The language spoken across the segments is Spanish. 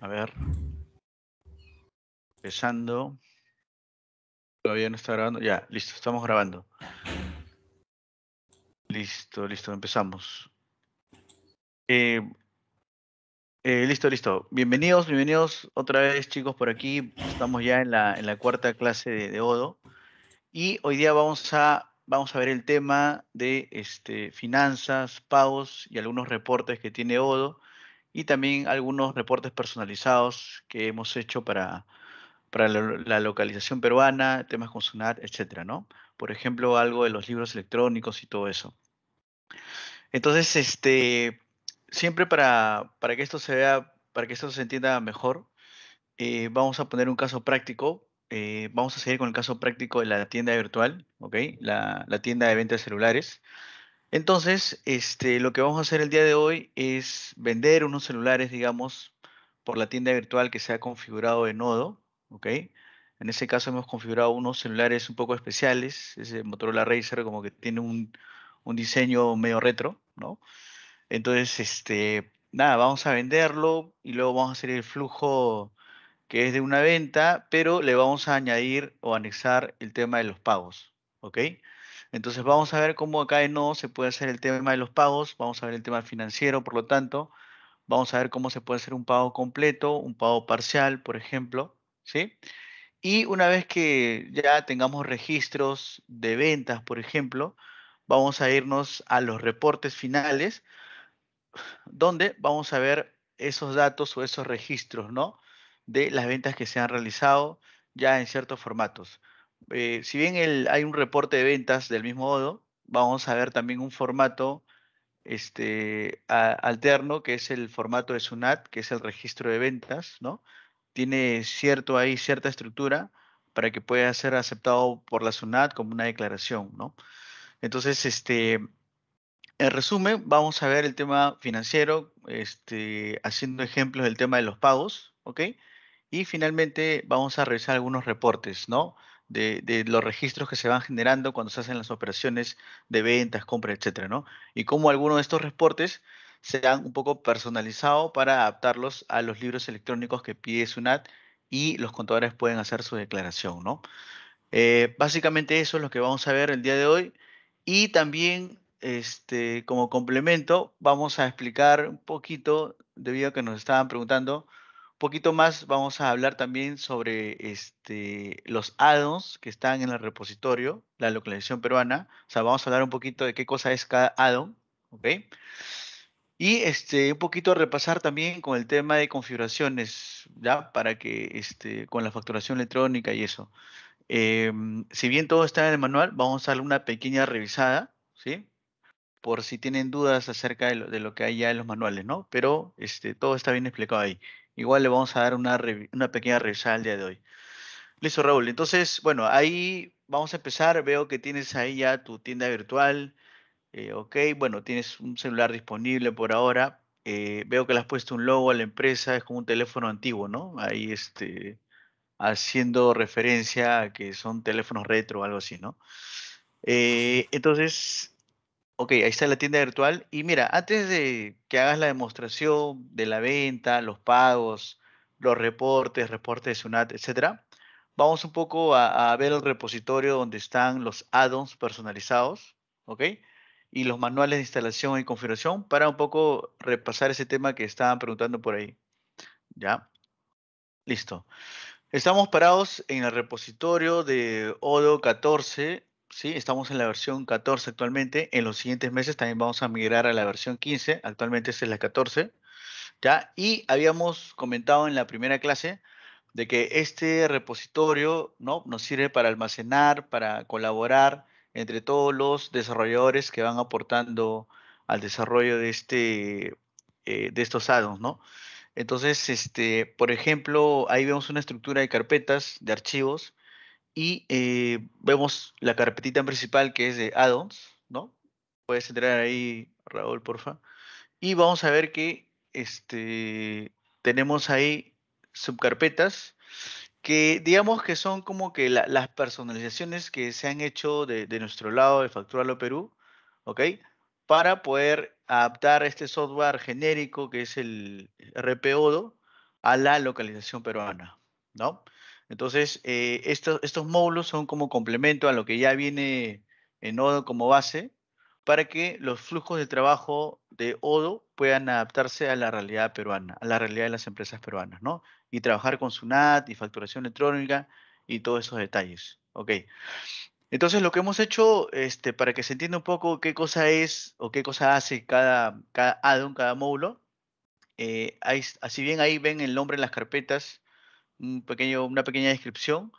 A ver. Empezando. Todavía no está grabando. Ya, listo, estamos grabando. Listo, listo, empezamos. Eh, eh, listo, listo. Bienvenidos, bienvenidos otra vez, chicos, por aquí. Estamos ya en la, cuarta clase de, Odo. Y hoy día vamos a, vamos a ver el tema de este, finanzas, pagos y algunos reportes que tiene Odo y también algunos reportes personalizados que hemos hecho para, la, localización peruana, temas con SUNAT, etcétera, ¿no? Por ejemplo, algo de los libros electrónicos y todo eso. Entonces, este, siempre para, que esto se vea, para que esto se entienda mejor, eh, vamos a poner un caso práctico. Eh, vamos a seguir con el caso práctico de la tienda virtual, ¿ok? La, la tienda de venta de celulares. Entonces, este, lo que vamos a hacer el día de hoy es vender unos celulares, digamos, por la tienda virtual que se ha configurado de nodo, ¿ok? En ese caso hemos configurado unos celulares un poco especiales, ese Motorola Racer como que tiene un, diseño medio retro, ¿no? Entonces, este, nada, vamos a venderlo y luego vamos a hacer el flujo que es de una venta, pero le vamos a añadir o anexar el tema de los pagos, ¿ok? Entonces vamos a ver cómo acá en no se puede hacer el tema de los pagos, vamos a ver el tema financiero, por lo tanto, vamos a ver cómo se puede hacer un pago completo, un pago parcial, por ejemplo, ¿sí? Y una vez que ya tengamos registros de ventas, por ejemplo, vamos a irnos a los reportes finales, donde vamos a ver esos datos o esos registros, ¿no? De las ventas que se han realizado ya en ciertos formatos. Eh, si bien hay un reporte de ventas del mismo modo, vamos a ver también un formato este, alterno, que es el formato de SUNAT, que es el registro de ventas, ¿no? Tiene cierto ahí, cierta estructura para que pueda ser aceptado por la SUNAT como una declaración, ¿no? Entonces, este, en resumen, vamos a ver el tema financiero, este, haciendo ejemplos del tema de los pagos, ¿ok? Y finalmente vamos a revisar algunos reportes, ¿no? de, los registros que se van generando cuando se hacen las operaciones de ventas, compras, etcétera, ¿no? Y cómo algunos de estos reportes se han un poco personalizado para adaptarlos a los libros electrónicos que pide SUNAT y los contadores pueden hacer su declaración, ¿no? Eh, básicamente eso es lo que vamos a ver el día de hoy y también este, como complemento vamos a explicar un poquito, debido a que nos estaban preguntando, poquito más vamos a hablar también sobre este, los addons que están en el repositorio, la localización peruana. O sea, vamos a hablar un poquito de qué cosa es cada addon, ¿ok? Y este, un poquito repasar también con el tema de configuraciones, ¿ya? Para que este, con la facturación electrónica y eso. Em, si bien todo está en el manual, vamos a darle una pequeña revisada, ¿sí? Por si tienen dudas acerca de lo, que hay ya en los manuales, ¿no? Pero este, todo está bien explicado ahí. Igual le vamos a dar una, una pequeña revisada al día de hoy. Listo, Raúl. Entonces, bueno, ahí vamos a empezar. Veo que tienes ahí ya tu tienda virtual. Eh, ok, bueno, tienes un celular disponible por ahora. Eh, veo que le has puesto un logo a la empresa, es como un teléfono antiguo, ¿no? Ahí este, haciendo referencia a que son teléfonos retro o algo así, ¿no? Eh, entonces, Ok, ahí está la tienda virtual. Y mira, antes de que hagas la demostración de la venta, los pagos, los reportes, reportes de SUNAT, etcétera, vamos un poco a, a, ver el repositorio donde están los add-ons personalizados, ¿ok? Y los manuales de instalación y configuración para un poco repasar ese tema que estaban preguntando por ahí. ¿Ya? Listo. Estamos parados en el repositorio de Odo 14 Sí, estamos en la versión 14 actualmente. En los siguientes meses también vamos a migrar a la versión 15. Actualmente es la 14. ¿ya? Y habíamos comentado en la primera clase de que este repositorio ¿no? nos sirve para almacenar, para colaborar entre todos los desarrolladores que van aportando al desarrollo de, este, eh, de estos addons. ¿no? Entonces, este, por ejemplo, ahí vemos una estructura de carpetas, de archivos, y eh, vemos la carpetita principal que es de Addons, ¿no? Puedes entrar ahí, Raúl, porfa. Y vamos a ver que este, tenemos ahí subcarpetas que digamos que son como que las personalizaciones que se han hecho de, nuestro lado de Facturalo Perú, ¿ok? Para poder adaptar este software genérico que es el RPODO a la localización peruana, ¿no? Entonces, eh, estos, módulos son como complemento a lo que ya viene en Odo como base para que los flujos de trabajo de Odo puedan adaptarse a la realidad peruana, a la realidad de las empresas peruanas, ¿no? Y trabajar con SUNAT y facturación electrónica y todos esos detalles. Ok. Entonces, lo que hemos hecho, este, para que se entienda un poco qué cosa es o qué cosa hace cada, cada add-on, cada módulo, eh, así bien ahí ven el nombre en las carpetas un pequeño, una pequeña descripción.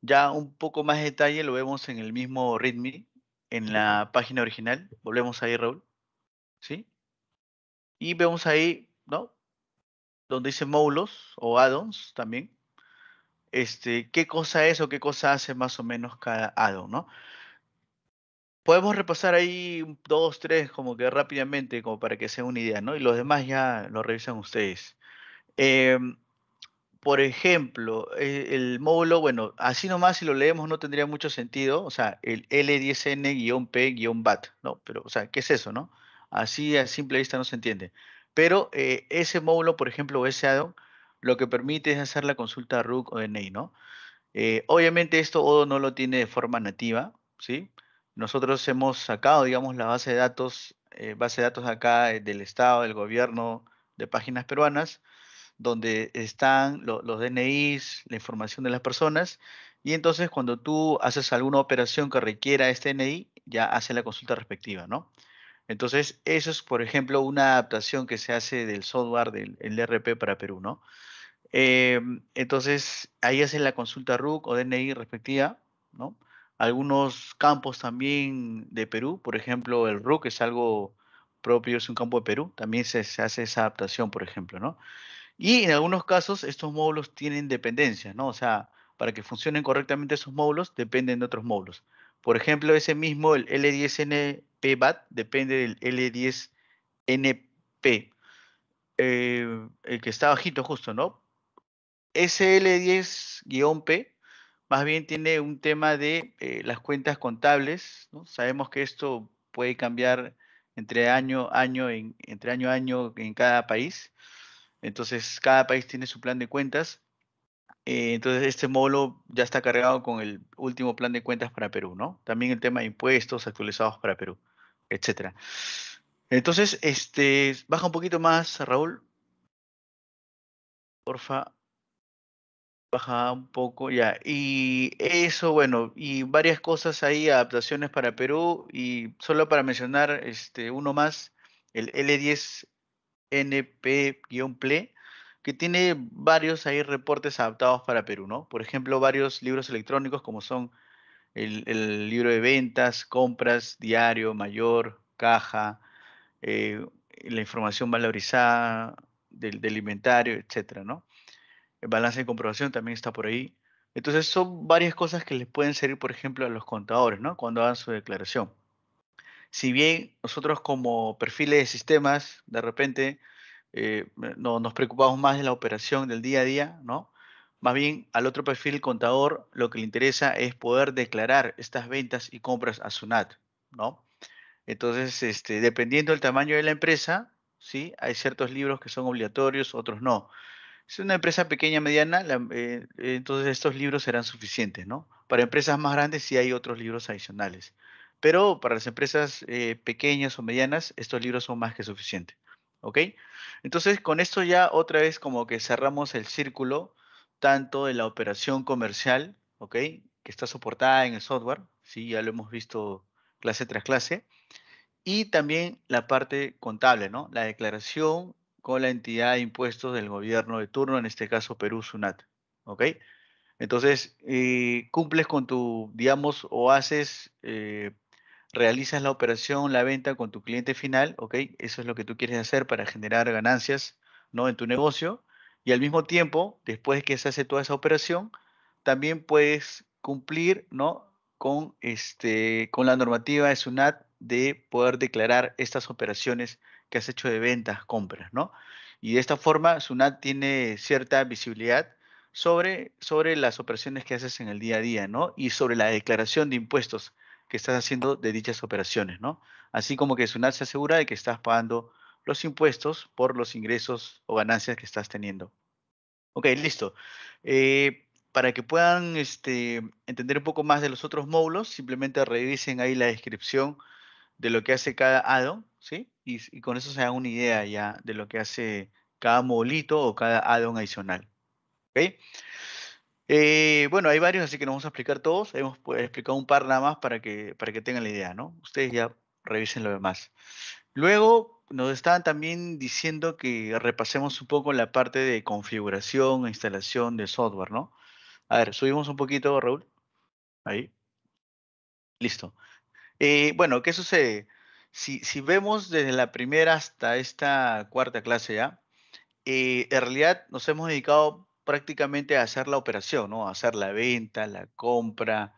Ya un poco más detalle lo vemos en el mismo README, en la página original. Volvemos ahí, Raúl. ¿Sí? Y vemos ahí, ¿no? Donde dice módulos o addons también. Este, qué cosa es o qué cosa hace más o menos cada add ¿no? Podemos repasar ahí dos, tres, como que rápidamente, como para que sea una idea, ¿no? Y los demás ya lo revisan ustedes. Eh, por ejemplo, eh, el, módulo, bueno, así nomás si lo leemos no tendría mucho sentido, o sea, el L10N-P-BAT, ¿no? Pero, o sea, ¿qué es eso, no? Así a simple vista no se entiende. Pero eh, ese módulo, por ejemplo, o ese lo que permite es hacer la consulta RUC o DNI, ¿no? Eh, obviamente esto Odo no lo tiene de forma nativa, ¿sí? Nosotros hemos sacado, digamos, la base de datos, base de datos acá del Estado, del gobierno, de páginas peruanas, donde están los DNIs, la información de las personas, y entonces cuando tú haces alguna operación que requiera este DNI, ya hace la consulta respectiva, ¿no? Entonces, eso es, por ejemplo, una adaptación que se hace del software del ERP para Perú, ¿no? Em, entonces, ahí hacen la consulta RUC o DNI respectiva, ¿no? Algunos campos también de Perú, por ejemplo, el RUC es algo propio, es un campo de Perú, también se, se hace esa adaptación, por ejemplo, ¿no? Y en algunos casos estos módulos tienen dependencias, ¿no? O sea, para que funcionen correctamente esos módulos dependen de otros módulos. Por ejemplo, ese mismo, el L10NPBAT, depende del L10NP, eh, el que está bajito justo, ¿no? Ese L10-P más bien tiene un tema de eh, las cuentas contables, ¿no? Sabemos que esto puede cambiar entre año, año, en, entre año año en cada país. Entonces, cada país tiene su plan de cuentas. Eh, entonces, este módulo ya está cargado con el último plan de cuentas para Perú, ¿no? También el tema de impuestos actualizados para Perú, etcétera. Entonces, este, baja un poquito más, Raúl. Porfa. Baja un poco, ya. Y eso, bueno, y varias cosas ahí, adaptaciones para Perú. Y solo para mencionar este, uno más, el L10 NP-Ple, que tiene varios ahí reportes adaptados para Perú, ¿no? Por ejemplo, varios libros electrónicos como son el, libro de ventas, compras, diario, mayor, caja, eh, la información valorizada del, del, inventario, etcétera, ¿no? El balance de comprobación también está por ahí. Entonces son varias cosas que les pueden servir, por ejemplo, a los contadores, ¿no? Cuando hagan su declaración si bien nosotros como perfiles de sistemas, de repente, eh, no, nos preocupamos más de la operación del día a día, ¿no? Más bien, al otro perfil contador lo que le interesa es poder declarar estas ventas y compras a SUNAT, ¿no? Entonces, este, dependiendo del tamaño de la empresa, ¿sí? Hay ciertos libros que son obligatorios, otros no. Si es una empresa pequeña, mediana, eh, entonces estos libros serán suficientes, ¿no? Para empresas más grandes sí hay otros libros adicionales. Pero para las empresas eh, pequeñas o medianas, estos libros son más que suficientes. ¿Ok? Entonces, con esto ya otra vez como que cerramos el círculo, tanto de la operación comercial, ¿ok? Que está soportada en el software, ¿sí? Ya lo hemos visto clase tras clase. Y también la parte contable, ¿no? La declaración con la entidad de impuestos del gobierno de turno, en este caso Perú Sunat, ¿ok? Entonces, eh, cumples con tu, digamos, o haces eh, realizas la operación, la venta con tu cliente final, ¿ok? Eso es lo que tú quieres hacer para generar ganancias, ¿no? En tu negocio. Y al mismo tiempo, después que se hace toda esa operación, también puedes cumplir, ¿no? Con, este, con la normativa de SUNAT de poder declarar estas operaciones que has hecho de ventas, compras, ¿no? Y de esta forma, SUNAT tiene cierta visibilidad sobre, sobre las operaciones que haces en el día a día, ¿no? Y sobre la declaración de impuestos que estás haciendo de dichas operaciones, ¿no? Así como que SUNAT se asegura de que estás pagando los impuestos por los ingresos o ganancias que estás teniendo. Ok, listo. Eh, para que puedan este, entender un poco más de los otros módulos, simplemente revisen ahí la descripción de lo que hace cada addon, ¿sí? Y, con eso se dan una idea ya de lo que hace cada molito o cada addon adicional. ¿Ok? Eh, bueno, hay varios, así que no vamos a explicar todos. Hemos pues, explicado un par nada más para que, para que tengan la idea, ¿no? Ustedes ya revisen lo demás. Luego nos estaban también diciendo que repasemos un poco la parte de configuración e instalación de software, ¿no? A ver, subimos un poquito, Raúl. Ahí. Listo. Eh, bueno, ¿qué sucede? Si, vemos desde la primera hasta esta cuarta clase ya, eh, en realidad nos hemos dedicado prácticamente hacer la operación, ¿no? Hacer la venta, la compra,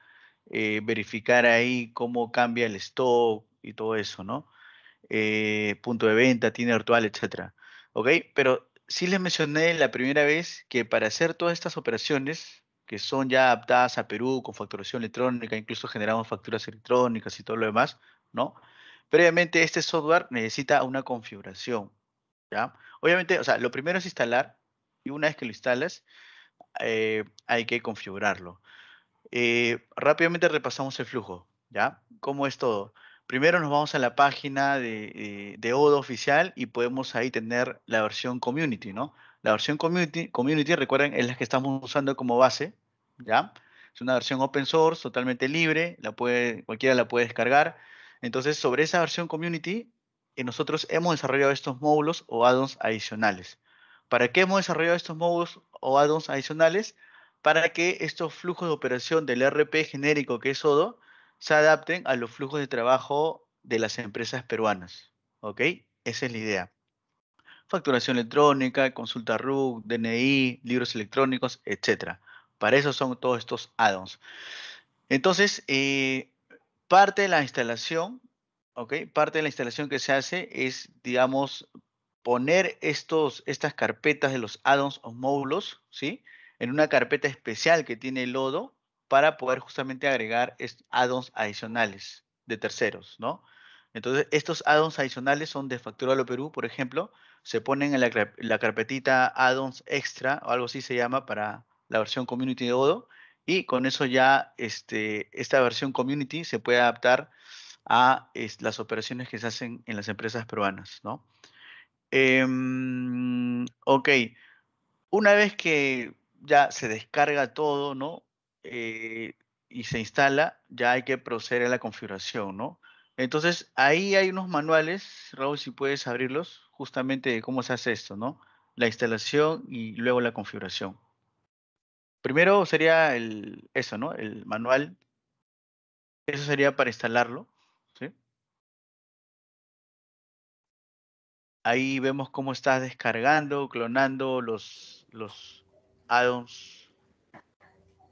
eh, verificar ahí cómo cambia el stock y todo eso, ¿no? Eh, punto de venta, tiene virtual, etcétera. ¿Ok? Pero sí les mencioné la primera vez que para hacer todas estas operaciones, que son ya adaptadas a Perú con facturación electrónica, incluso generamos facturas electrónicas y todo lo demás, ¿no? Previamente este software necesita una configuración, ¿ya? Obviamente, o sea, lo primero es instalar y una vez que lo instalas, eh, hay que configurarlo. Eh, rápidamente repasamos el flujo, ¿ya? ¿Cómo es todo? Primero nos vamos a la página de, Odo oficial y podemos ahí tener la versión community, ¿no? La versión community, recuerden, es la que estamos usando como base, ¿ya? Es una versión open source, totalmente libre, cualquiera la puede descargar. Entonces, sobre esa versión community, eh, nosotros hemos desarrollado estos módulos o add-ons adicionales. ¿Para qué hemos desarrollado estos modos o add-ons adicionales? Para que estos flujos de operación del e RP genérico que es Odo se adapten a los flujos de trabajo de las empresas peruanas. ¿Ok? Esa es la idea. Facturación electrónica, consulta RUC, DNI, libros electrónicos, etc. Para eso son todos estos add-ons. Entonces, eh, parte de la instalación, ¿ok? Parte de la instalación que se hace es, digamos, poner estos, estas carpetas de los addons o módulos, ¿sí? En una carpeta especial que tiene Lodo para poder justamente agregar addons adicionales de terceros, ¿no? Entonces, estos addons adicionales son de Factura lo Perú, por ejemplo, se ponen en la, carpetita add addons extra o algo así se llama para la versión community de Odo y con eso ya este, esta versión community se puede adaptar a las operaciones que se hacen en las empresas peruanas, ¿no? Em, ok, una vez que ya se descarga todo, ¿no? Eh, y se instala, ya hay que proceder a la configuración, ¿no? Entonces, ahí hay unos manuales, Raúl, si puedes abrirlos, justamente de cómo se hace esto, ¿no? La instalación y luego la configuración. Primero sería el, eso, ¿no? El manual. Eso sería para instalarlo. Ahí vemos cómo estás descargando, clonando los, los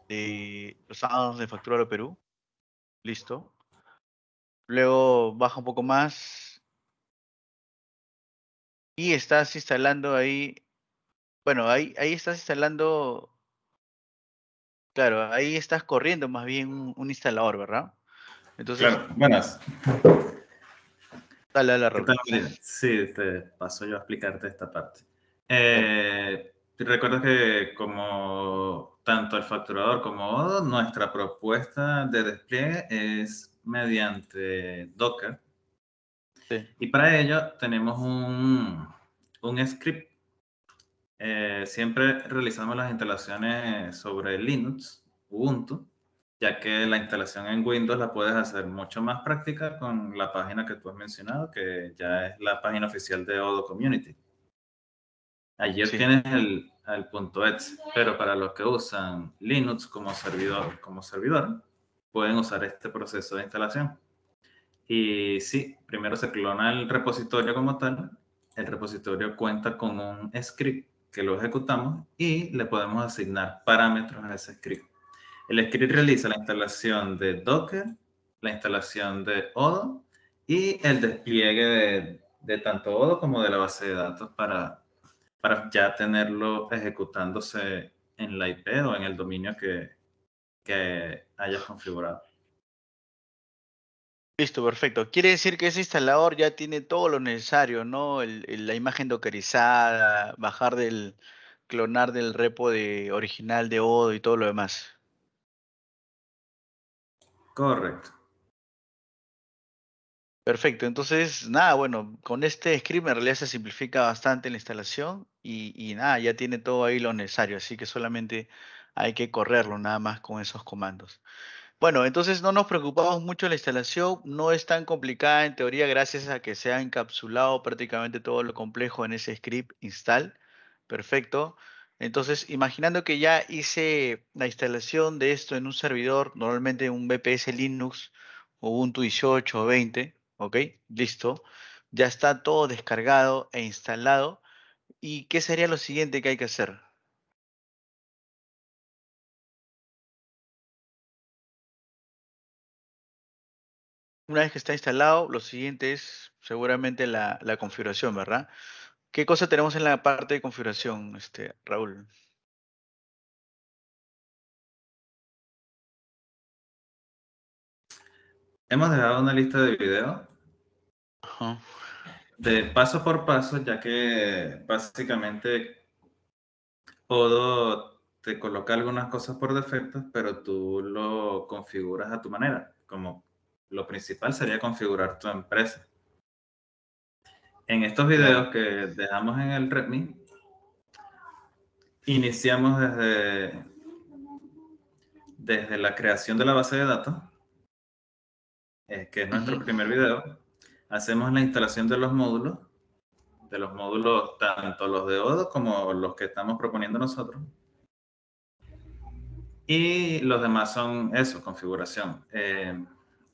de los de Factura Perú. Listo. Luego baja un poco más. Y estás instalando ahí. Bueno, ahí, ahí estás instalando. Claro, ahí estás corriendo más bien un, instalador, ¿verdad? Entonces, claro, buenas. Dale, dale, Sí, te paso yo a explicarte esta parte. Eh, Recuerda que como tanto el facturador como Odo, nuestra propuesta de despliegue es mediante Docker. Sí. Y para ello tenemos un, un script. Eh, siempre realizamos las instalaciones sobre Linux, Ubuntu, ya que la instalación en Windows la puedes hacer mucho más práctica con la página que tú has mencionado, que ya es la página oficial de Odo Community. Allí tienes el, punto .exe, pero para los que usan Linux como servidor, como servidor, pueden usar este proceso de instalación. Y sí, primero se clona el repositorio como tal. El repositorio cuenta con un script que lo ejecutamos y le podemos asignar parámetros a ese script el script realiza la instalación de Docker, la instalación de Odo y el despliegue de, tanto Odo como de la base de datos para, para ya tenerlo ejecutándose en la IP o en el dominio que, que hayas configurado. Listo, perfecto. Quiere decir que ese instalador ya tiene todo lo necesario, ¿no? la imagen dockerizada, bajar del, clonar del repo de original de Odo y todo lo demás. Correcto. Perfecto, entonces nada, bueno, con este script en realidad se simplifica bastante la instalación y, nada, ya tiene todo ahí lo necesario, así que solamente hay que correrlo nada más con esos comandos. Bueno, entonces no nos preocupamos mucho de la instalación, no es tan complicada en teoría gracias a que se ha encapsulado prácticamente todo lo complejo en ese script install. Perfecto. Entonces, imaginando que ya hice la instalación de esto en un servidor, normalmente un BPS Linux, Ubuntu 18 o 20, ¿ok? Listo. Ya está todo descargado e instalado. ¿Y qué sería lo siguiente que hay que hacer? Una vez que está instalado, lo siguiente es seguramente la, la configuración, ¿verdad? ¿Qué cosa tenemos en la parte de configuración, este, Raúl? Hemos dejado una lista de video de paso por paso, ya que básicamente Odo te coloca algunas cosas por defecto, pero tú lo configuras a tu manera. Como lo principal sería configurar tu empresa en estos videos que dejamos en el Redmi, iniciamos desde, desde la creación de la base de datos, eh, que es nuestro primer video. Hacemos la instalación de los módulos, de los módulos tanto los de Odo como los que estamos proponiendo nosotros. Y los demás son eso, configuración, eh,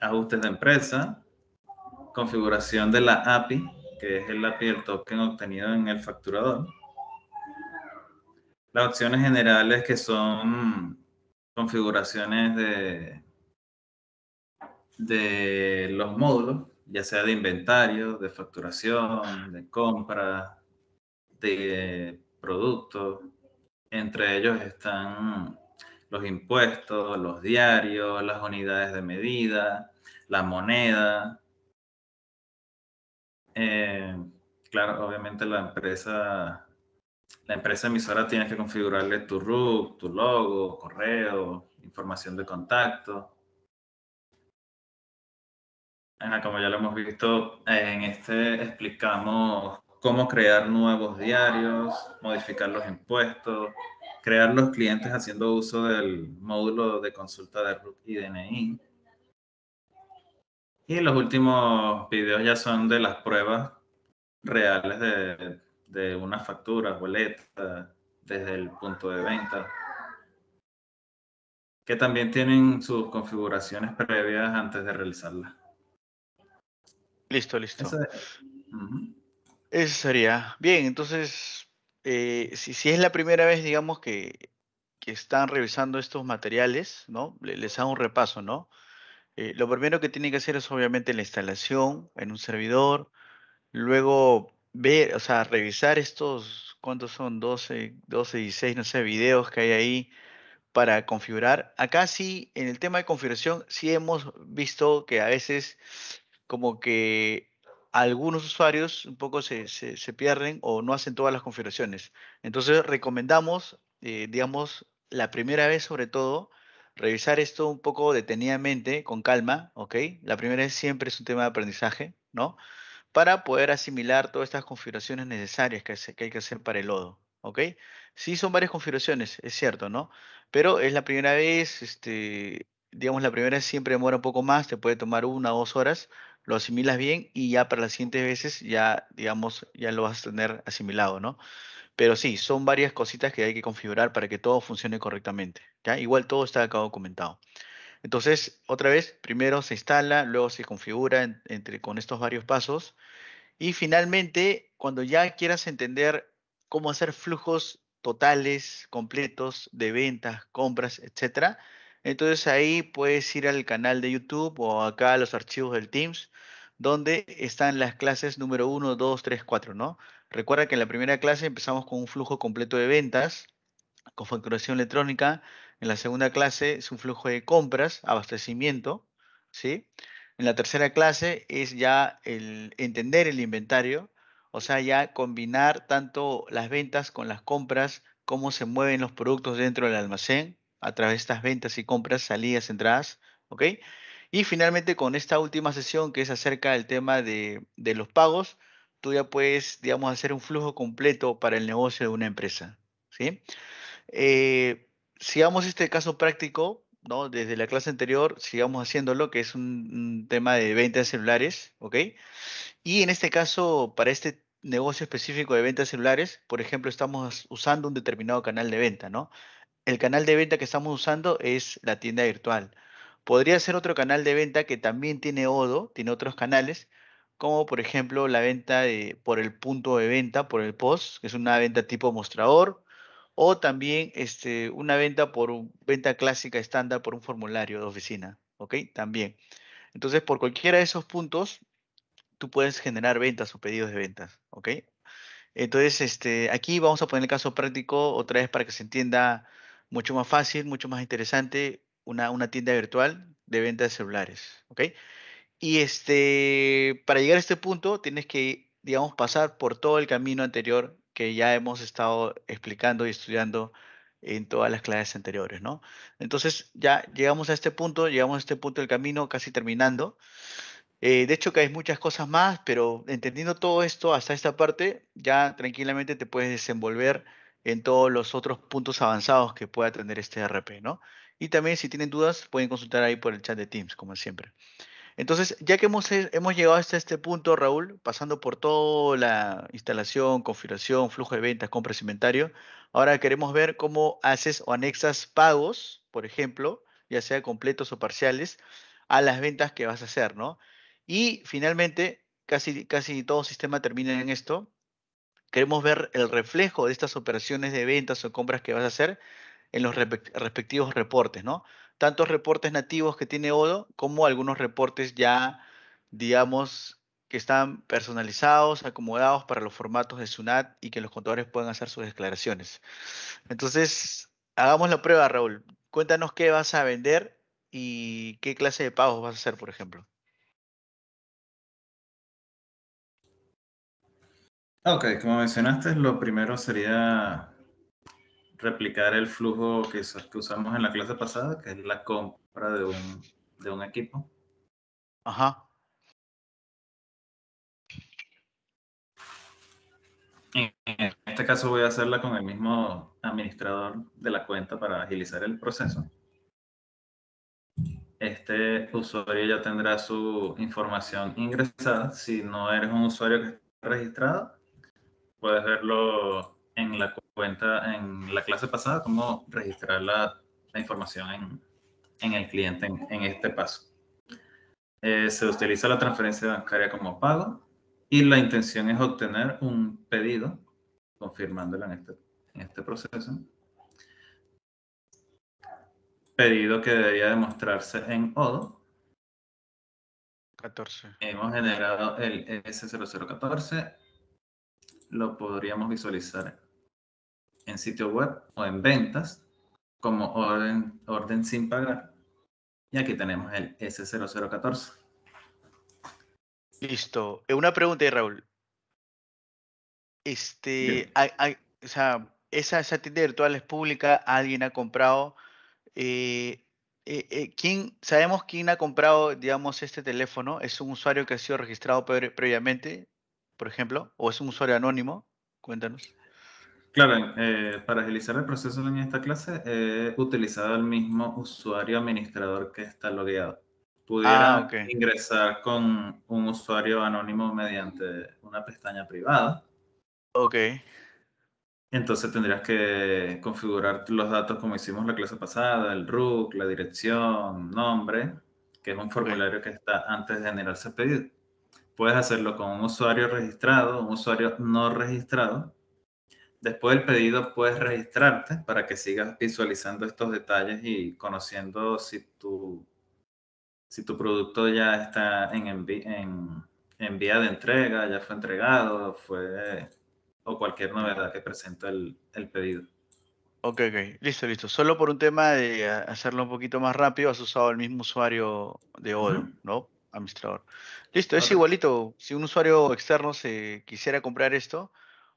ajustes de empresa, configuración de la API, que es el API del token obtenido en el facturador. Las opciones generales que son configuraciones de, de los módulos, ya sea de inventario, de facturación, de compra, de productos. Entre ellos están los impuestos, los diarios, las unidades de medida, la moneda, eh, claro, obviamente la empresa, la empresa emisora tiene que configurarle tu root tu logo, correo, información de contacto. Como ya lo hemos visto, en este explicamos cómo crear nuevos diarios, modificar los impuestos, crear los clientes haciendo uso del módulo de consulta de RUC y DNI y los últimos videos ya son de las pruebas reales de, de factura, facturas, boletas, desde el punto de venta. Que también tienen sus configuraciones previas antes de realizarla. Listo, listo. Eso, sería. Bien, entonces, eh, si, si es la primera vez, digamos, que, están revisando estos materiales, ¿no? Les hago un repaso, ¿no? Eh, lo primero que tiene que hacer es obviamente la instalación en un servidor, luego ver, o sea, revisar estos, ¿cuántos son? 12, 12, 6, no sé, videos que hay ahí para configurar. Acá sí, en el tema de configuración, sí hemos visto que a veces como que algunos usuarios un poco se, pierden o no hacen todas las configuraciones. Entonces recomendamos, eh, digamos, la primera vez sobre todo, revisar esto un poco detenidamente, con calma, ¿ok? La primera es siempre es un tema de aprendizaje, ¿no? Para poder asimilar todas estas configuraciones necesarias que, hay que hacer para el lodo, ¿ok? Sí, son varias configuraciones, es cierto, ¿no? Pero es la primera vez, este, digamos, la primera siempre demora un poco más, te puede tomar una o dos horas, lo asimilas bien y ya para las siguientes veces ya, digamos, ya lo vas a tener asimilado, ¿no? Pero sí, son varias cositas que hay que configurar para que todo funcione correctamente, ¿ya? Igual todo está acá documentado. Entonces, otra vez, primero se instala, luego se configura entre, con estos varios pasos. Y finalmente, cuando ya quieras entender cómo hacer flujos totales, completos, de ventas, compras, etcétera, entonces ahí puedes ir al canal de YouTube o acá a los archivos del Teams, donde están las clases número 1, 2, 3, 4, ¿no? Recuerda que en la primera clase empezamos con un flujo completo de ventas, con facturación electrónica. En la segunda clase es un flujo de compras, abastecimiento, ¿sí? En la tercera clase es ya el entender el inventario, o sea, ya combinar tanto las ventas con las compras, cómo se mueven los productos dentro del almacén a través de estas ventas y compras, salidas, entradas, ¿ok? Y finalmente con esta última sesión que es acerca del tema de, los pagos, tú ya puedes, digamos, hacer un flujo completo para el negocio de una empresa, ¿sí? Eh, sigamos este caso práctico, ¿no? Desde la clase anterior, sigamos haciéndolo, que es un, tema de ventas celulares, ¿ok? Y en este caso, para este negocio específico de ventas de celulares, por ejemplo, estamos usando un determinado canal de venta, ¿no? el canal de venta que estamos usando es la tienda virtual. Podría ser otro canal de venta que también tiene Odo, tiene otros canales, como por ejemplo la venta por el punto de venta, por el post, que es una venta tipo mostrador, o también este, una venta por venta clásica estándar por un formulario de oficina, ¿ok? También. Entonces, por cualquiera de esos puntos, tú puedes generar ventas o pedidos de ventas, ¿ok? Entonces, este, aquí vamos a poner el caso práctico otra vez para que se entienda mucho más fácil, mucho más interesante una, una tienda virtual de venta de celulares, ¿ok? Y este, para llegar a este punto tienes que, digamos, pasar por todo el camino anterior que ya hemos estado explicando y estudiando en todas las clases anteriores, ¿no? Entonces ya llegamos a este punto, llegamos a este punto del camino casi terminando. Eh, de hecho que hay muchas cosas más, pero entendiendo todo esto hasta esta parte, ya tranquilamente te puedes desenvolver en todos los otros puntos avanzados que pueda tener este RP, ¿no? Y también si tienen dudas pueden consultar ahí por el chat de Teams, como siempre. Entonces, ya que hemos, hemos llegado hasta este punto, Raúl, pasando por toda la instalación, configuración, flujo de ventas, compras, inventario, ahora queremos ver cómo haces o anexas pagos, por ejemplo, ya sea completos o parciales, a las ventas que vas a hacer, ¿no? Y finalmente, casi, casi todo sistema termina en esto, queremos ver el reflejo de estas operaciones de ventas o compras que vas a hacer en los respectivos reportes, ¿no? Tantos reportes nativos que tiene Odo como algunos reportes ya, digamos, que están personalizados, acomodados para los formatos de SUNAT y que los contadores puedan hacer sus declaraciones. Entonces, hagamos la prueba, Raúl. Cuéntanos qué vas a vender y qué clase de pagos vas a hacer, por ejemplo. Ok, como mencionaste, lo primero sería replicar el flujo que, que usamos en la clase pasada, que es la compra de un, de un equipo. Ajá. En este caso voy a hacerla con el mismo administrador de la cuenta para agilizar el proceso. Este usuario ya tendrá su información ingresada. Si no eres un usuario que está registrado, puedes verlo en la cuenta, en la clase pasada, cómo registrar la, información en, en, el cliente en, este paso. Eh, se utiliza la transferencia bancaria como pago y la intención es obtener un pedido, confirmándolo en este, en este proceso. Pedido que debería demostrarse en ODO. 14. Hemos generado el S0014 lo podríamos visualizar en sitio web o en ventas como orden, orden sin pagar. Y aquí tenemos el S0014. Listo. Eh, una pregunta, de Raúl. Este, sea, esa, esa, tienda virtual es pública, alguien ha comprado. Eh, eh, ¿quién, sabemos quién ha comprado, digamos, este teléfono. Es un usuario que ha sido registrado previamente por ejemplo, o es un usuario anónimo? Cuéntanos. Claro, eh, para agilizar el proceso en esta clase he eh, utilizado el mismo usuario administrador que está logueado. Pudiera ah, ingresar con un usuario anónimo mediante una pestaña privada. Ok. Entonces tendrías que configurar los datos como hicimos la clase pasada, el RUC, la dirección, nombre, que es un formulario que está antes de generarse el pedido. Puedes hacerlo con un usuario registrado, un usuario no registrado. Después del pedido puedes registrarte para que sigas visualizando estos detalles y conociendo si tu, tu producto ya está en, en, vía de entrega, ya fue entregado, fue o cualquier novedad que presenta el, pedido. Ok, ok, listo, listo. Solo por un tema de hacerlo un poquito más rápido, has usado el mismo usuario de oro, ¿no? administrador. Listo, es igualito. Si un usuario externo se quisiera comprar esto,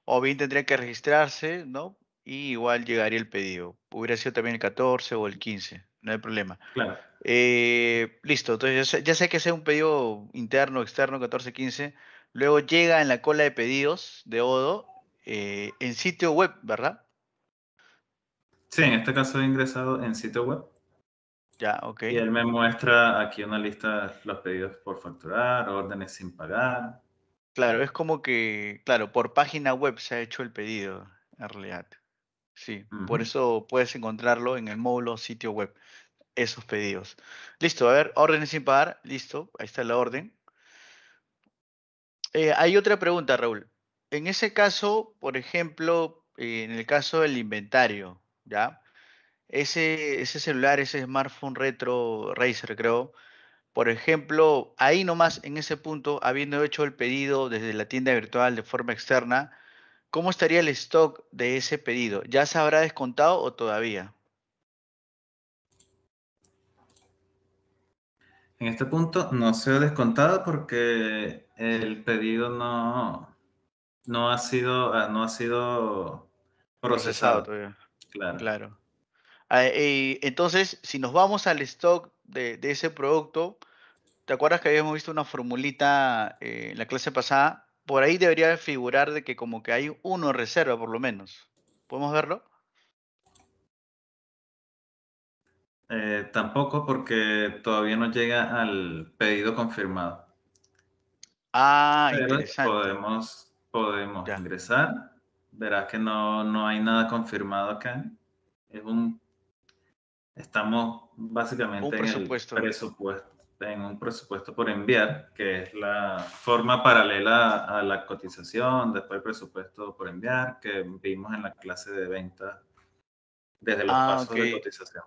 o bien tendría que registrarse, ¿no? Y igual llegaría el pedido. Hubiera sido también el 14 o el 15, no hay problema. Claro. Eh, listo, entonces ya sé, que sea un pedido interno, externo, 14, 15. Luego llega en la cola de pedidos de Odo eh, en sitio web, ¿verdad? Sí, en este caso he ingresado en sitio web. Ya, ok. Y él me muestra aquí una lista de los pedidos por facturar, órdenes sin pagar. Claro, es como que, claro, por página web se ha hecho el pedido, en realidad. Sí, por eso puedes encontrarlo en el módulo sitio web, esos pedidos. Listo, a ver, órdenes sin pagar, listo, ahí está la orden. Eh, hay otra pregunta, Raúl. En ese caso, por ejemplo, eh, en el caso del inventario, ¿ya? ese, celular, ese smartphone retro Razer, creo. Por ejemplo, ahí nomás, en ese punto, habiendo hecho el pedido desde la tienda virtual de forma externa, ¿cómo estaría el stock de ese pedido? ¿Ya se habrá descontado o todavía? En este punto no se ha descontado porque el pedido no, no, ha, sido, ah, no ha sido procesado. todavía. claro. Ah, entonces, si nos vamos al stock de, ese producto, ¿te acuerdas que habíamos visto una formulita eh, en la clase pasada? Por ahí debería figurar de que como que hay uno en reserva, por lo menos. ¿Podemos verlo? Eh, tampoco porque todavía no llega al pedido confirmado. Ah, Podemos, podemos ingresar. Verás que no, no hay nada confirmado acá. Es un Estamos básicamente en un presupuesto por enviar, que es la forma paralela a la cotización, después el presupuesto por enviar, que vimos en la clase de venta desde los ah, pasos de cotización.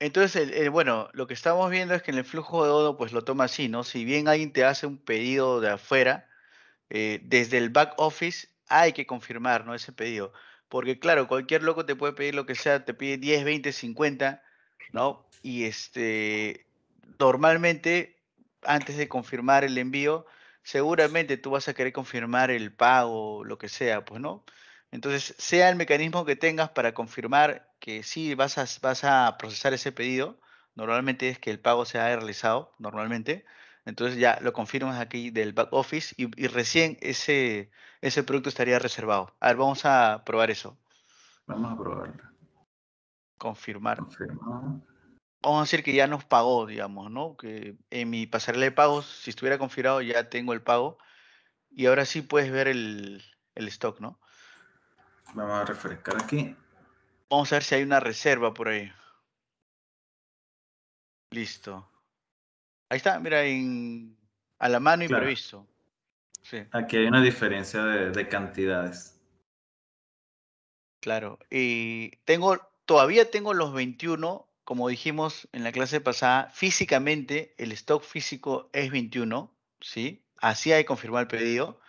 Entonces, bueno, lo que estamos viendo es que en el flujo de odo, pues lo toma así, ¿no? Si bien alguien te hace un pedido de afuera, eh, desde el back office hay que confirmar, ¿no? Ese pedido. Porque claro, cualquier loco te puede pedir lo que sea, te pide 10, 20, 50, ¿no? Y este, normalmente, antes de confirmar el envío, seguramente tú vas a querer confirmar el pago, lo que sea, pues, ¿no? Entonces, sea el mecanismo que tengas para confirmar que sí vas a, vas a procesar ese pedido, normalmente es que el pago se ha realizado, normalmente. Entonces ya lo confirmas aquí del back office y, recién ese, ese producto estaría reservado. A ver, vamos a probar eso. Vamos a probarlo. Confirmar. Vamos a decir que ya nos pagó, digamos, ¿no? Que en mi pasarela de pagos, si estuviera confirmado, ya tengo el pago. Y ahora sí puedes ver el, stock, ¿no? Vamos a refrescar aquí. Vamos a ver si hay una reserva por ahí. Listo. Ahí está, mira, en, a la mano y imprevisto. Sí. Aquí hay una diferencia de, cantidades. Claro. Y tengo todavía tengo los 21, como dijimos en la clase pasada, físicamente el stock físico es 21, ¿sí? Así hay que confirmar el pedido,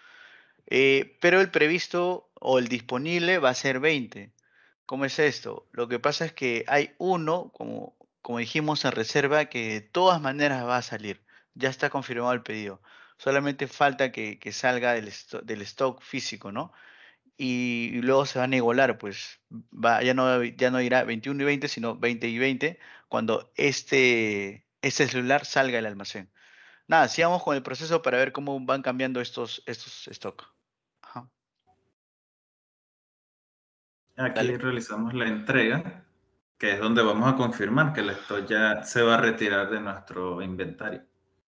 eh, pero el previsto o el disponible va a ser 20. ¿Cómo es esto? Lo que pasa es que hay uno, como, como dijimos en reserva, que de todas maneras va a salir. Ya está confirmado el pedido. Solamente falta que, salga del, del stock físico, ¿no? y, luego se van a igualar, pues va, ya, no, ya no irá 21 y 20, sino 20 y 20 cuando este, este, celular salga del almacén. Nada, sigamos con el proceso para ver cómo van cambiando estos, estos stock. Aquí realizamos la entrega, que es donde vamos a confirmar que el stock ya se va a retirar de nuestro inventario.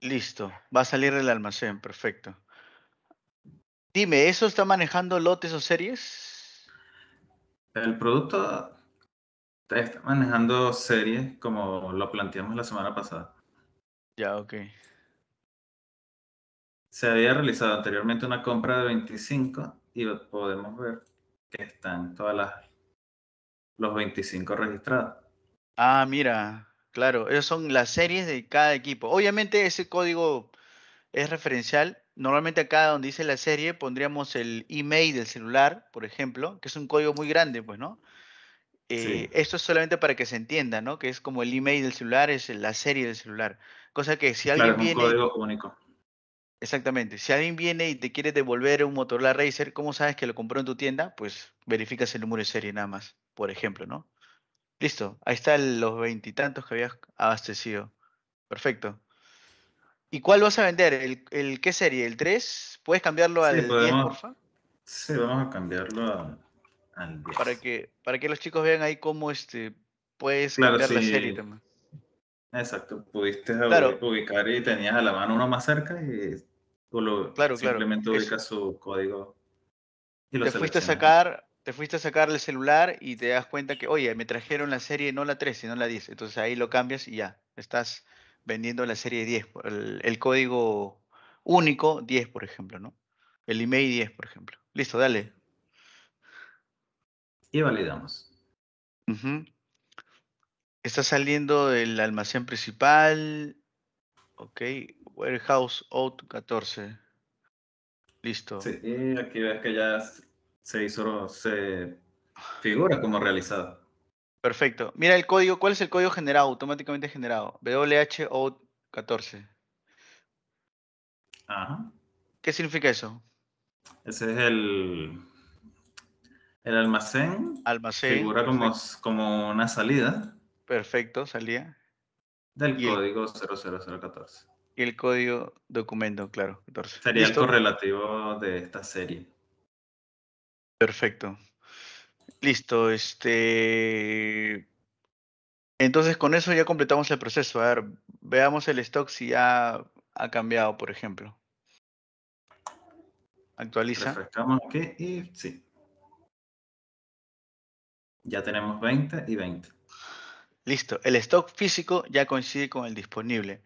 Listo, va a salir del almacén, perfecto. Dime, ¿eso está manejando lotes o series? El producto está manejando series como lo planteamos la semana pasada. Ya, ok. Se había realizado anteriormente una compra de 25 y podemos ver que están todas las los 25 registrados. Ah, mira, claro, esas son las series de cada equipo. Obviamente ese código es referencial Normalmente acá donde dice la serie pondríamos el email del celular, por ejemplo, que es un código muy grande, pues, ¿no? Eh, esto es solamente para que se entienda, ¿no? Que es como el email del celular, es la serie del celular. Cosa que si alguien viene... Exactamente. Si alguien viene y te quiere devolver un Motorola Racer, ¿cómo sabes que lo compró en tu tienda? Pues verificas el número de serie nada más, por ejemplo, ¿no? Listo. Ahí están los veintitantos que habías abastecido. Perfecto. ¿Y cuál vas a vender? ¿El, qué serie? ¿El 3? ¿Puedes cambiarlo al 10, porfa? Sí, vamos a cambiarlo al 10. Para que, para que los chicos vean ahí cómo este, puedes cambiar la serie también. Exacto, pudiste claro. ubicar y tenías a la mano uno más cerca y claro, simplemente ubicas su código. te fuiste a sacar, te fuiste a sacar el celular y te das cuenta que, oye, me trajeron la serie no la 3, sino la 10. Entonces ahí lo cambias y ya, estás vendiendo la serie 10, el, código único 10, por ejemplo, ¿no? El email 10, por ejemplo. Listo, dale. Y validamos. Está saliendo del almacén principal. Ok, Warehouse Out 14. Listo. Sí, aquí ves que ya se hizo, se figura como realizado. Perfecto. Mira el código. ¿Cuál es el código generado, automáticamente generado? WHO14. Ajá. ¿Qué significa eso? Ese es el, el almacén. Almacén. Figura como, como, una salida. Perfecto, salía Del código 00014. Y el código documento, claro, 14. Sería el correlativo de esta serie. Perfecto. Listo, este. Entonces con eso ya completamos el proceso. A ver, veamos el stock si ya ha cambiado, por ejemplo. Actualiza. Refrescamos que sí. Ya tenemos 20 y 20. Listo, el stock físico ya coincide con el disponible.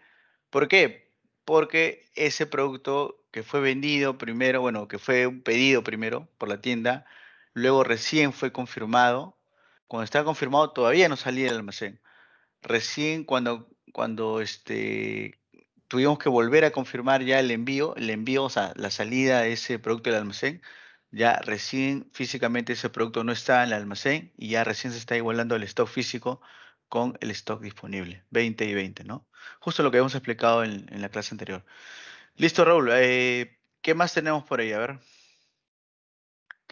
¿Por qué? Porque ese producto que fue vendido primero, bueno, que fue un pedido primero por la tienda, Luego recién fue confirmado. Cuando estaba confirmado todavía no salía del almacén. Recién cuando, cuando este, tuvimos que volver a confirmar ya el envío, el envío, o sea, la salida de ese producto del almacén, ya recién físicamente ese producto no está en el almacén y ya recién se está igualando el stock físico con el stock disponible, 20 y 20, ¿no? Justo lo que habíamos explicado en, la clase anterior. Listo, Raúl. Eh, ¿Qué más tenemos por ahí? A ver.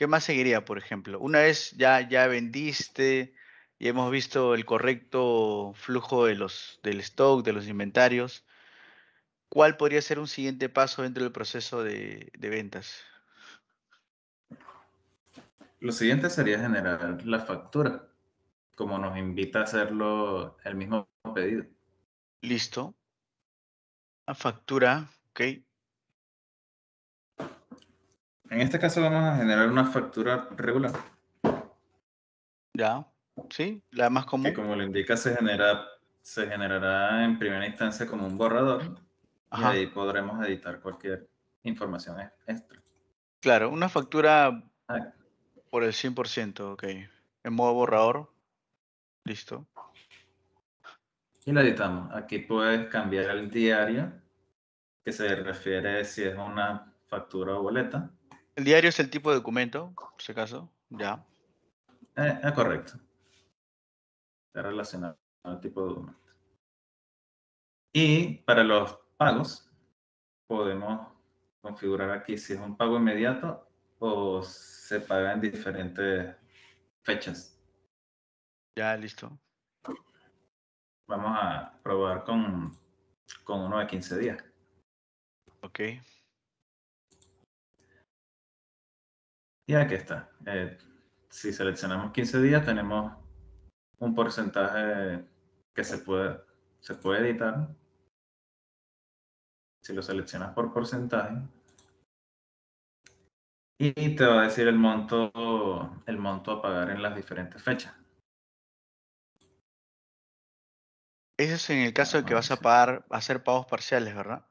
¿Qué más seguiría, por ejemplo? Una vez ya, ya vendiste y hemos visto el correcto flujo de los, del stock, de los inventarios, ¿cuál podría ser un siguiente paso dentro del proceso de, de ventas? Lo siguiente sería generar la factura, como nos invita a hacerlo el mismo pedido. Listo. La factura, ok. En este caso vamos a generar una factura regular. Ya, sí, la más común. Que como lo indica, se, se generará en primera instancia como un borrador. Y ahí podremos editar cualquier información extra. Claro, una factura ah. por el 100%, ok. En modo borrador. Listo. Y la editamos. Aquí puedes cambiar el diario, que se refiere si es una factura o boleta el diario es el tipo de documento, por si caso, ya. Es eh, ah, correcto. Está relacionado al tipo de documento. Y para los pagos, podemos configurar aquí si es un pago inmediato o se paga en diferentes fechas. Ya, listo. Vamos a probar con, con uno de 15 días. Ok. Y aquí está. Eh, si seleccionamos 15 días, tenemos un porcentaje que se puede, se puede editar. Si lo seleccionas por porcentaje. Y te va a decir el monto, el monto a pagar en las diferentes fechas. Eso es en el caso de que vas a pagar, hacer pagos parciales, ¿verdad?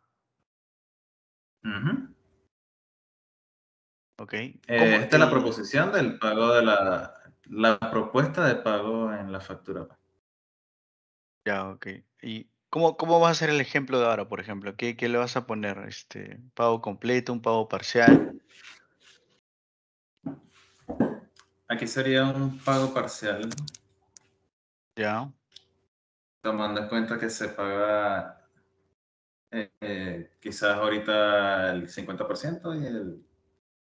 Ok. esta es la proposición del pago de la, la propuesta de pago en la factura. Ya, ok. ¿Y cómo, cómo vas a ser el ejemplo de ahora, por ejemplo? ¿Qué, qué le vas a poner? Este, ¿Pago completo, un pago parcial? Aquí sería un pago parcial. Ya. Tomando en cuenta que se paga eh, eh, quizás ahorita el 50% y el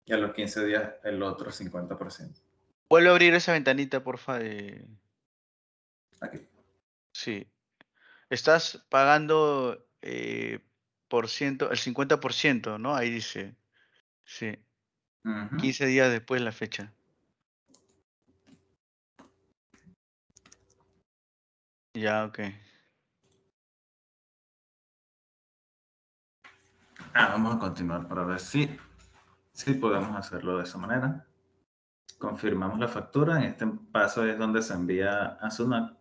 y a los 15 días el otro 50%. Vuelve a abrir esa ventanita, porfa, de... Aquí. Sí. Estás pagando eh, por ciento, el 50%, ¿no? Ahí dice. Sí. 15 días después la fecha. Ya, ok. Ah, vamos a continuar para ver si Sí, podemos hacerlo de esa manera. Confirmamos la factura. En este paso es donde se envía a sunat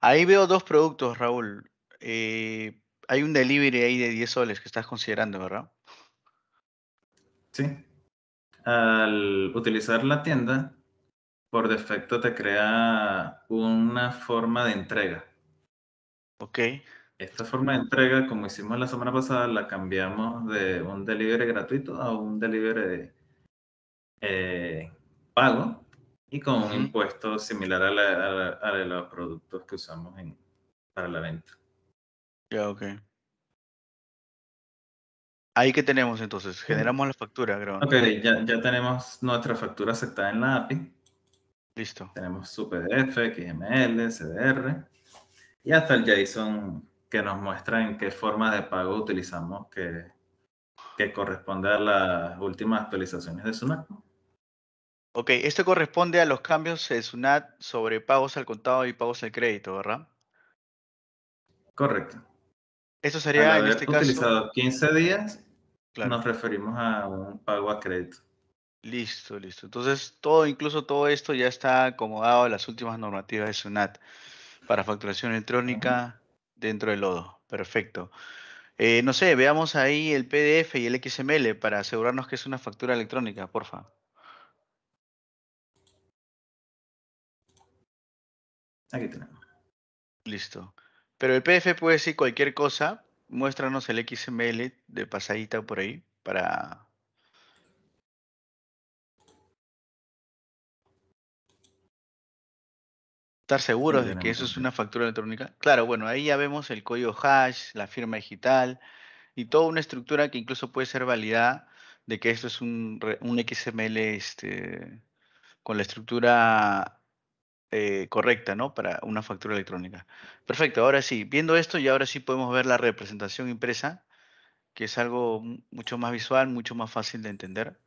Ahí veo dos productos, Raúl. Eh, hay un delivery ahí de 10 soles que estás considerando, ¿verdad? Sí. Al utilizar la tienda, por defecto te crea una forma de entrega. Ok. Esta forma de entrega, como hicimos la semana pasada, la cambiamos de un delivery gratuito a un delivery eh, pago y con un impuesto similar a, la, a, los productos que usamos para la venta. Ya, ok. Ahí que tenemos entonces, mm. generamos la factura, Ok, ya, ya tenemos nuestra factura aceptada en la API. Listo. Tenemos su PDF, XML, CDR y hasta el JSON que nos muestra en qué forma de pago utilizamos que, que corresponde a las últimas actualizaciones de SUNAT. Ok, esto corresponde a los cambios de SUNAT sobre pagos al contado y pagos al crédito, ¿verdad? Correcto. Eso sería en este caso. utilizado 15 días, nos referimos a un pago a crédito. Listo, listo. Entonces, todo, incluso todo esto ya está acomodado en las últimas normativas de SUNAT para facturación electrónica, Dentro del lodo, perfecto. Eh, no sé, veamos ahí el PDF y el XML para asegurarnos que es una factura electrónica, porfa. Aquí tenemos. Listo. Pero el PDF puede decir cualquier cosa. Muéstranos el XML de pasadita por ahí para Estar seguros de que eso es una factura electrónica. Claro, bueno, ahí ya vemos el código hash, la firma digital y toda una estructura que incluso puede ser validada de que esto es un, XML este, con la estructura eh, correcta, ¿no? Para una factura electrónica. Perfecto, ahora sí, viendo esto y ahora sí podemos ver la representación impresa, que es algo mucho más visual, mucho más fácil de entender.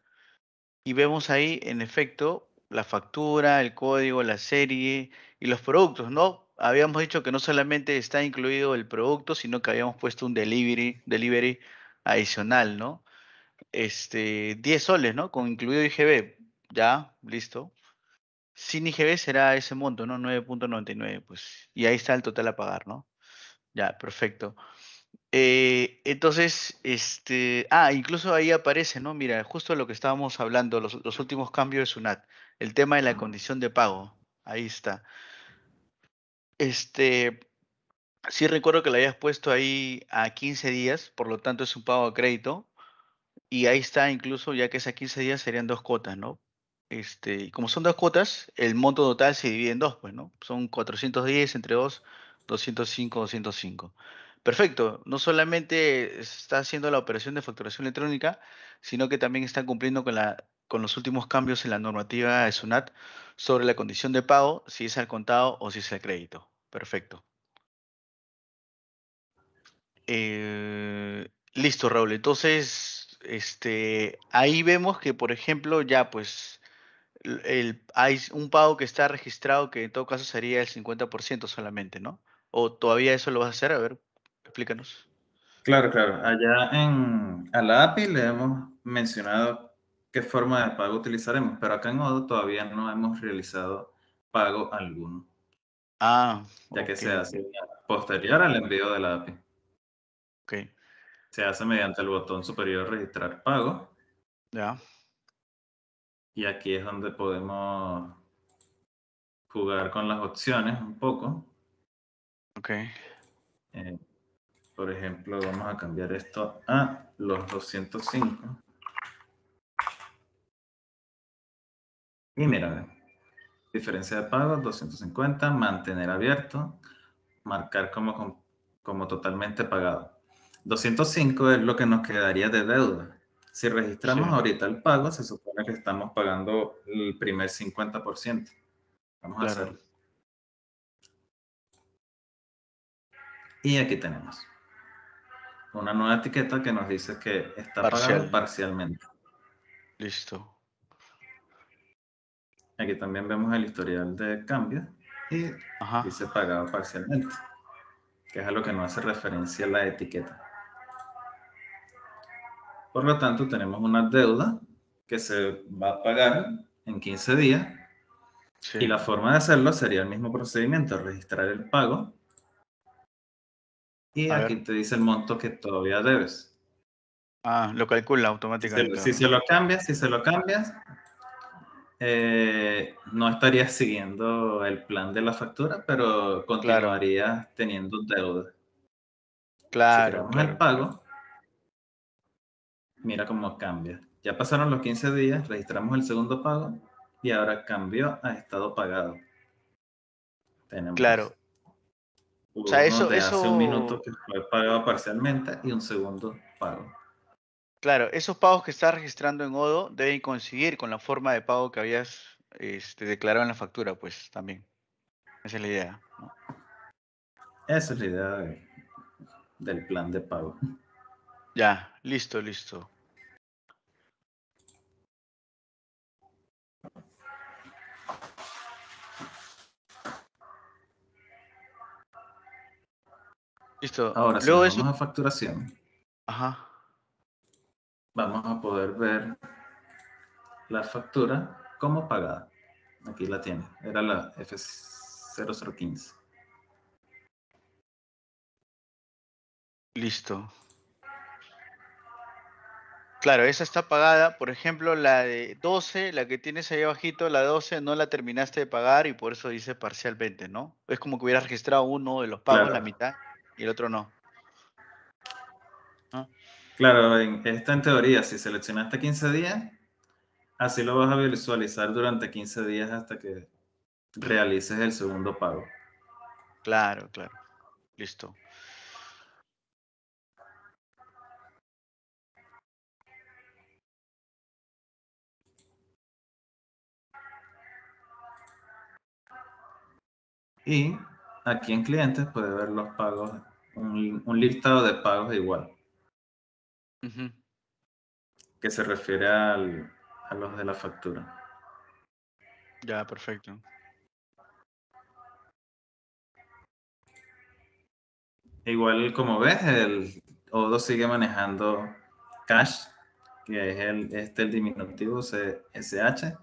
Y vemos ahí, en efecto, la factura, el código, la serie y los productos, ¿no? Habíamos dicho que no solamente está incluido el producto, sino que habíamos puesto un delivery, delivery adicional, ¿no? Este, 10 soles, ¿no? Con incluido IGB. Ya, listo. Sin IGB será ese monto, ¿no? 9.99, pues. Y ahí está el total a pagar, ¿no? Ya, perfecto. Eh, entonces, este, ah, incluso ahí aparece, ¿no? Mira, justo lo que estábamos hablando, los, últimos cambios de SUNAT, el tema de la condición de pago, ahí está. Este, sí recuerdo que lo habías puesto ahí a 15 días, por lo tanto es un pago a crédito, y ahí está incluso, ya que es a 15 días, serían dos cuotas, ¿no? Este, como son dos cuotas, el monto total se divide en dos, pues, ¿no? Son 410 entre dos, 205, 205 perfecto, no solamente está haciendo la operación de facturación electrónica, sino que también está cumpliendo con, los últimos cambios en la normativa de SUNAT sobre la condición de pago, si es al contado o si es al crédito. Perfecto. Eh, listo, Raúl. Entonces, este, ahí vemos que, por ejemplo, ya pues hay un pago que está registrado que en todo caso sería el 50% solamente, ¿no? ¿O todavía eso lo vas a hacer? A ver, Explícanos. Claro, claro. Allá en la API le hemos mencionado qué forma de pago utilizaremos, pero acá en Odo todavía no hemos realizado pago alguno. Ah. Ya que se hace posterior al envío de la API. Ok. Se hace mediante el botón superior registrar pago. Ya. Y aquí es donde podemos jugar con las opciones un poco. Ok. Eh, por ejemplo, vamos a cambiar esto a los 205. Y mira, diferencia de pago, 250, mantener abierto, marcar como, como totalmente pagado. 205 es lo que nos quedaría de deuda. Si registramos ahorita el pago, se supone que estamos pagando el primer 50%. Vamos a hacerlo. Y aquí tenemos una nueva etiqueta que nos dice que está pagado parcialmente. Listo. Aquí también vemos el historial de cambio y se dice pagado parcialmente, que es a lo que no hace referencia la etiqueta. Por lo tanto, tenemos una deuda que se va a pagar en 15 días. Y la forma de hacerlo sería el mismo procedimiento, registrar el pago y aquí te dice el monto que todavía debes. Ah, lo calcula automáticamente. Si, se lo cambias, si se lo cambias, eh, no estarías siguiendo el plan de la factura, pero continuarías teniendo deuda. Claro. Si el pago, mira cómo cambia. Ya pasaron los 15 días, registramos el segundo pago y ahora cambió a estado pagado. Tenemos claro. O sea, eso, eso... un minuto que fue pagado parcialmente y un segundo pago. Claro, esos pagos que estás registrando en Odo deben conseguir con la forma de pago que habías este, declarado en la factura, pues también. Esa es la idea. Esa es la idea del plan de pago. Ya, listo, listo. Listo. Ahora sí, vamos a facturación. Ajá. Vamos a poder ver la factura como pagada. Aquí la tiene. Era la F0015. Listo. Claro, esa está pagada. Por ejemplo, la de 12, la que tienes ahí abajito, la 12 no la terminaste de pagar y por eso dice parcialmente, ¿no? Es como que hubiera registrado uno de los pagos, la mitad y el otro no. Claro, está en teoría, si seleccionaste 15 días, así lo vas a visualizar durante 15 días hasta que realices el segundo pago. Claro, claro. Listo. Y aquí en clientes puede ver los pagos un, listado de pagos igual. Que se refiere al, a los de la factura. Ya, perfecto. Igual, como ves, el Odo sigue manejando cash, que es el, este, el diminutivo SH,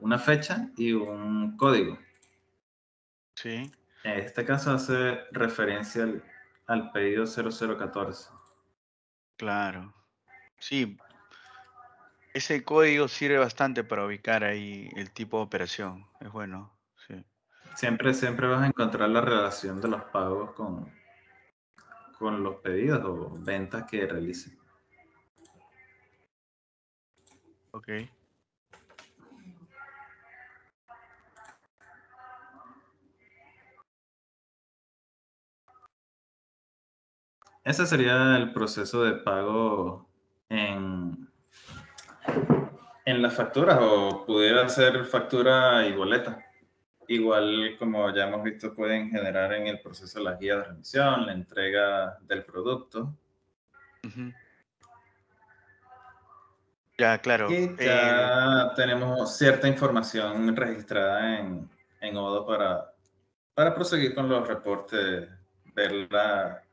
una fecha y un código. Sí. En Este caso hace referencia al, al pedido 0014. Claro. Sí. Ese código sirve bastante para ubicar ahí el tipo de operación. Es bueno. Siempre, siempre vas a encontrar la relación de los pagos con, con los pedidos o ventas que realicen. Ok. Ese sería el proceso de pago en, en las facturas o pudiera ser factura y boleta. Igual, como ya hemos visto, pueden generar en el proceso la guía de remisión, la entrega del producto. Ya, claro. Y ya eh, tenemos cierta información registrada en, en Odo para, para proseguir con los reportes, ver la,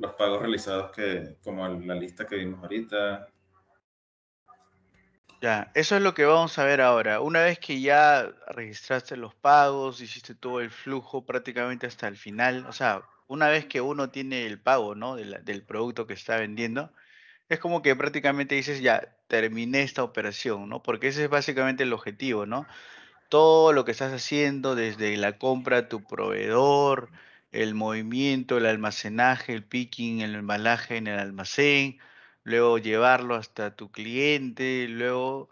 los pagos realizados que, como la lista que vimos ahorita. Ya, eso es lo que vamos a ver ahora. Una vez que ya registraste los pagos, hiciste todo el flujo prácticamente hasta el final, o sea, una vez que uno tiene el pago, ¿no? Del, producto que está vendiendo, es como que prácticamente dices, ya, terminé esta operación, ¿no? Porque ese es básicamente el objetivo, ¿no? Todo lo que estás haciendo desde la compra a tu proveedor, el movimiento, el almacenaje, el picking, el embalaje en el almacén, luego llevarlo hasta tu cliente, luego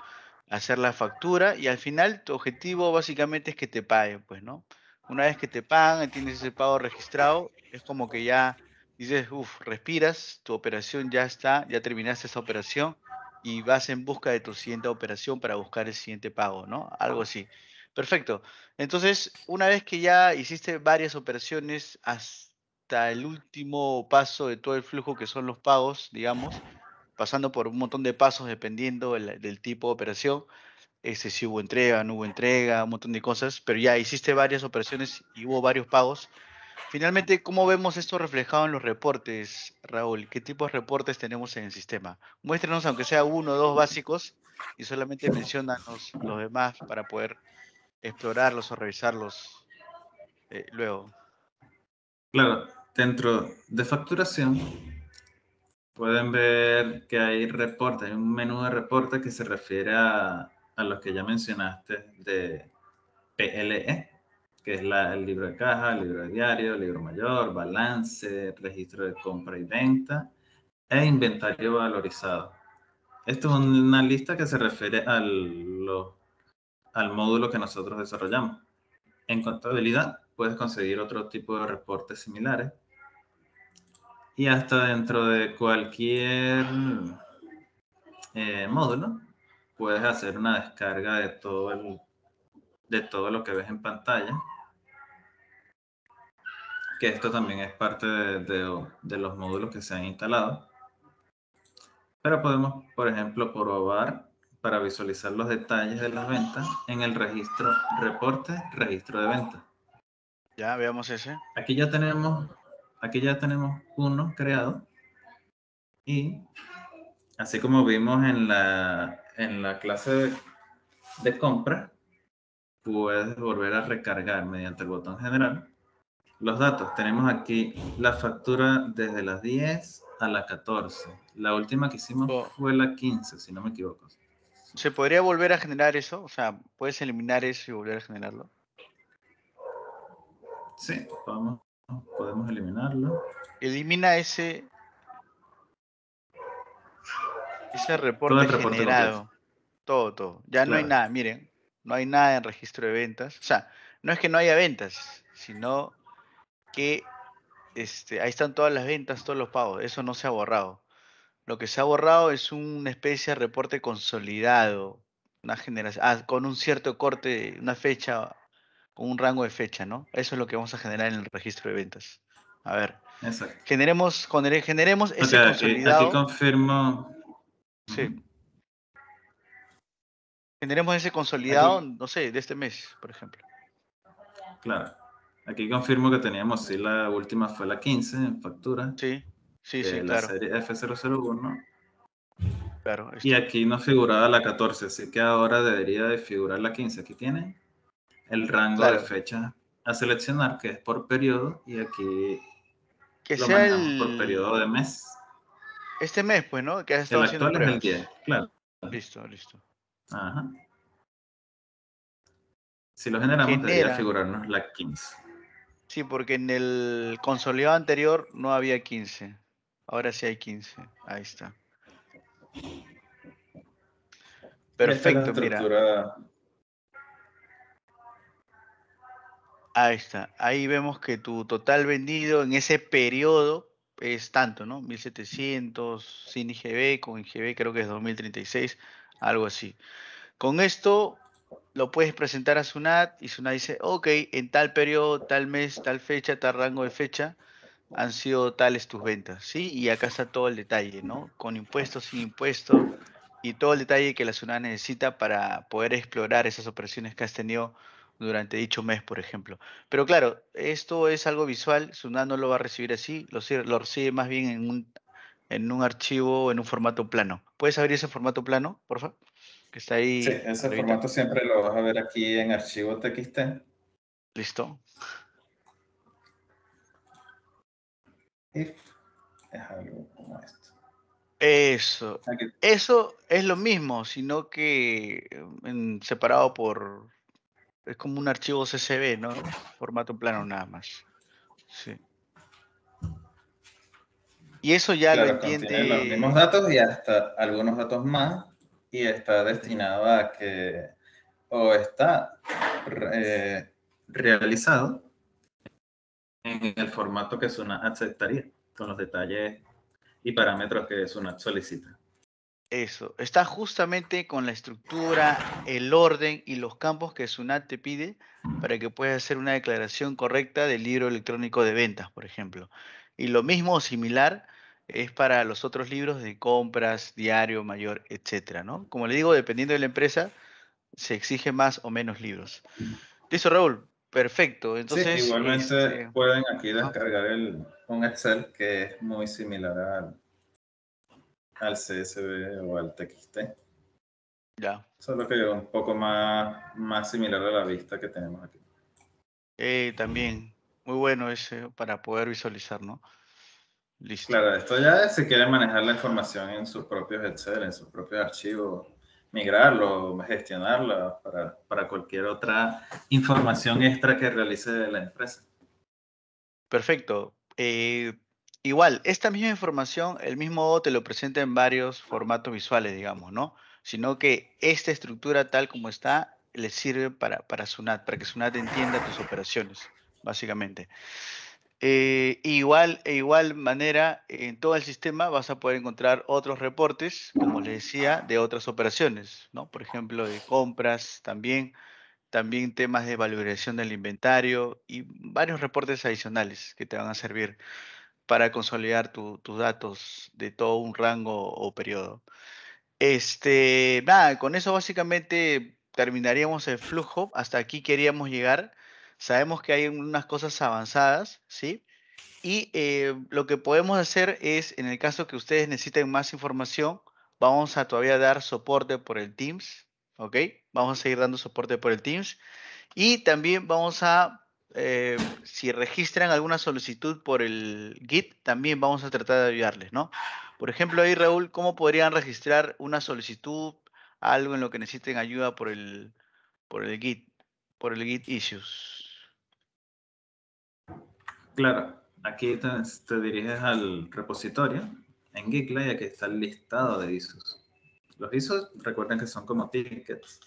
hacer la factura y al final tu objetivo básicamente es que te paguen, pues, ¿no? Una vez que te pagan, tienes ese pago registrado, es como que ya dices, uff, respiras, tu operación ya está, ya terminaste esa operación y vas en busca de tu siguiente operación para buscar el siguiente pago, ¿no? Algo así. Perfecto. Entonces, una vez que ya hiciste varias operaciones hasta el último paso de todo el flujo, que son los pagos, digamos, pasando por un montón de pasos dependiendo del, tipo de operación, este, si hubo entrega, no hubo entrega, un montón de cosas, pero ya hiciste varias operaciones y hubo varios pagos. Finalmente, ¿cómo vemos esto reflejado en los reportes, Raúl? ¿Qué tipos de reportes tenemos en el sistema? Muéstrenos, aunque sea uno o dos básicos, y solamente mencionanos los demás para poder explorarlos o revisarlos eh, luego. Claro, dentro de facturación pueden ver que hay reportes, hay un menú de reportes que se refiere a, los que ya mencionaste de PLE, que es el libro de caja, el libro de diario, libro mayor, balance, registro de compra y venta e inventario valorizado. Esto es una lista que se refiere a los al módulo que nosotros desarrollamos. En contabilidad puedes conseguir otro tipo de reportes similares y hasta dentro de cualquier eh, módulo puedes hacer una descarga de todo, de todo lo que ves en pantalla que esto también es parte de, los módulos que se han instalado. Pero podemos, por ejemplo, probar para visualizar los detalles de las ventas en el registro reporte, registro de ventas. Ya, veamos ese. Aquí ya tenemos, aquí ya tenemos uno creado. Y así como vimos en la, en la clase de, compra, puedes volver a recargar mediante el botón general los datos. Tenemos aquí la factura desde las 10 a las 14. La última que hicimos oh. fue la 15, si no me equivoco. ¿Se podría volver a generar eso? O sea, ¿puedes eliminar eso y volver a generarlo? Sí, podemos, eliminarlo. Elimina ese. Ese reporte, generado. Todo, todo. Ya no hay nada, miren. No hay nada en registro de ventas. O sea, no es que no haya ventas, sino que este, ahí están todas las ventas, todos los pagos. Eso no se ha borrado. Lo que se ha borrado es una especie de reporte consolidado, una generación, ah, con un cierto corte, una fecha, con un rango de fecha, ¿no? Eso es lo que vamos a generar en el registro de ventas. A ver. Exacto. Generemos, eh, generemos ese consolidado. Aquí confirmo. Sí. Generemos ese consolidado, no sé, de este mes, por ejemplo. Claro. Aquí confirmo que teníamos, sí, la última fue la 15 en factura. Sí. Sí, eh, sí, la serie F001. Claro, y aquí no figuraba la 14, así que ahora debería de figurar la 15. Aquí tiene el rango de fecha a seleccionar, que es por periodo, y aquí que lo sea por periodo de mes. Este mes, pues, ¿no? Que el actual el 10, claro. Listo, listo. Ajá. Si lo generamos, debería figurarnos la 15. Sí, porque en el consolidado anterior no había 15. Ahora sí hay 15. Ahí está. Perfecto, mira. Ahí está. Ahí vemos que tu total vendido en ese periodo es tanto, ¿no? 1700 sin IGB, con IGB creo que es 2036, algo así. Con esto lo puedes presentar a SUNAT y SUNAT dice, ok, en tal periodo, tal mes, tal fecha, tal rango de fecha, han sido tales tus ventas, ¿sí? Y acá está todo el detalle, ¿no? Con impuestos, sin impuestos y todo el detalle que la SUNAT necesita para poder explorar esas operaciones que has tenido durante dicho mes, por ejemplo. Pero claro, esto es algo visual, SUNAT no lo va a recibir así, lo, recibe más bien en un, en un archivo, en un formato plano. ¿Puedes abrir ese formato plano, por favor? Que está ahí. Sí, ese formato siempre lo vas a ver aquí en archivo TXT. Listo. es algo como esto. Eso. eso es lo mismo, sino que em, separado por... Es como un archivo CSV, ¿no? Formato plano nada más. Sí. Y eso ya lo entiende. Los mismos datos y hasta algunos datos más. Y está destinado a que o está eh, realizado en el formato que SUNAT aceptaría, con los detalles y parámetros que SUNAT solicita. Eso, está justamente con la estructura, el orden y los campos que SUNAT te pide para que puedas hacer una declaración correcta del libro electrónico de ventas, por ejemplo. Y lo mismo o similar es para los otros libros de compras, diario, mayor, etcétera, ¿no? Como le digo, dependiendo de la empresa, se exige más o menos libros. Listo, Raúl, Perfecto. Entonces, igualmente este, pueden aquí descargar el, un Excel que es muy similar al, al CSV o al TXT. Ya. Solo que un poco más, más similar a la vista que tenemos aquí. Eh, también, muy bueno ese para poder visualizar, ¿no? Listo. Claro, esto ya es si quieren manejar la información en sus propios Excel, en sus propios archivos migrarlo, gestionarlo para, cualquier otra información extra que realice la empresa. Perfecto. Eh, igual, esta misma información, el mismo te lo presenta en varios formatos visuales, digamos, ¿no? Sino que esta estructura tal como está le sirve para, para SUNAT, para que SUNAT entienda tus operaciones, básicamente. Eh, igual, e igual manera, en todo el sistema vas a poder encontrar otros reportes, como les decía, de otras operaciones, ¿no? Por ejemplo, de compras también, también temas de valoración del inventario y varios reportes adicionales que te van a servir para consolidar tus datos de todo un rango o periodo. Este, con eso básicamente terminaríamos el flujo. Hasta aquí queríamos llegar. Sabemos que hay unas cosas avanzadas, ¿sí? Y eh, lo que podemos hacer es, en el caso que ustedes necesiten más información, vamos a todavía dar soporte por el Teams, ¿ok? Vamos a seguir dando soporte por el Teams. Y también vamos a, eh, si registran alguna solicitud por el Git, también vamos a tratar de ayudarles, ¿no? Por ejemplo, ahí Raúl, ¿cómo podrían registrar una solicitud, algo en lo que necesiten ayuda por por el Git, por el Git Issues? Claro, aquí te, diriges al repositorio en GitLab y aquí está el listado de ISOs. Los ISOs, recuerden que son como tickets,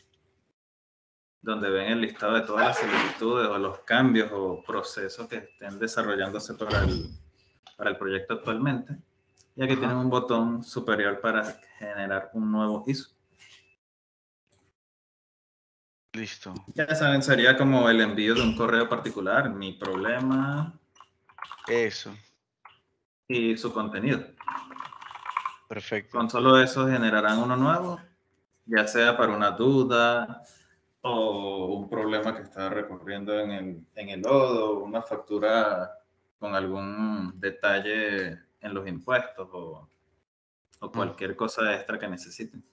donde ven el listado de todas las solicitudes o los cambios o procesos que estén desarrollándose para el, para el proyecto actualmente. Y aquí tienen un botón superior para generar un nuevo ISO. Listo. Ya saben, sería como el envío de un correo particular, mi problema, eso. Y su contenido. Perfecto. Con solo eso generarán uno nuevo, ya sea para una duda o un problema que está recorriendo en el, en lodo, una factura con algún detalle en los impuestos o, mm. cualquier cosa extra que necesiten.